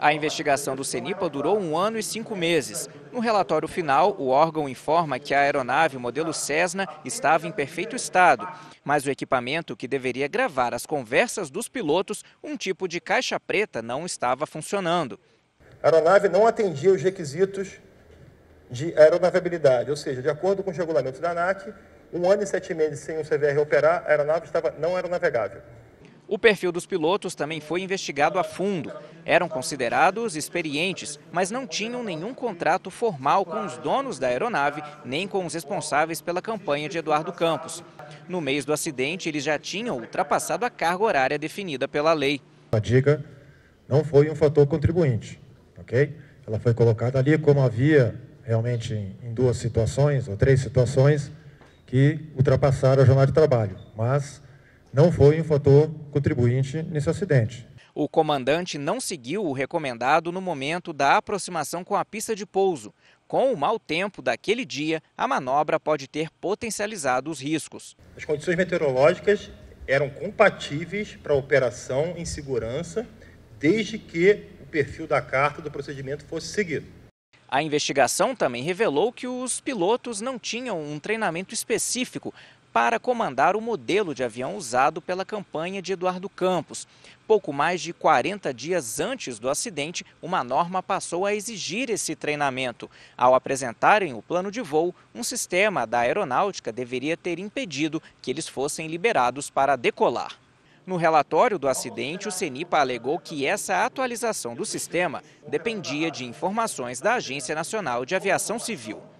A investigação do CENIPA durou um ano e cinco meses. No relatório final, o órgão informa que a aeronave modelo Cessna estava em perfeito estado, mas o equipamento que deveria gravar as conversas dos pilotos, um tipo de caixa preta, não estava funcionando. A aeronave não atendia os requisitos de aeronaveabilidade, ou seja, de acordo com os regulamentos da ANAC, um ano e sete meses sem o CVR operar, a aeronave estava não aeronavegável. O perfil dos pilotos também foi investigado a fundo. Eram considerados experientes, mas não tinham nenhum contrato formal com os donos da aeronave, nem com os responsáveis pela campanha de Eduardo Campos. No mês do acidente, eles já tinham ultrapassado a carga horária definida pela lei. A dica não foi um fator contribuinte, ok? Ela foi colocada ali como havia realmente em duas situações ou três situações que ultrapassaram a jornada de trabalho, mas não foi um fator contribuinte nesse acidente. O comandante não seguiu o recomendado no momento da aproximação com a pista de pouso. Com o mau tempo daquele dia, a manobra pode ter potencializado os riscos. As condições meteorológicas eram compatíveis para a operação em segurança, desde que o perfil da carta do procedimento fosse seguido. A investigação também revelou que os pilotos não tinham um treinamento específico para comandar o modelo de avião usado pela campanha de Eduardo Campos. Pouco mais de 40 dias antes do acidente, uma norma passou a exigir esse treinamento. Ao apresentarem o plano de voo, um sistema da aeronáutica deveria ter impedido que eles fossem liberados para decolar. No relatório do acidente, o CENIPA alegou que essa atualização do sistema dependia de informações da Agência Nacional de Aviação Civil.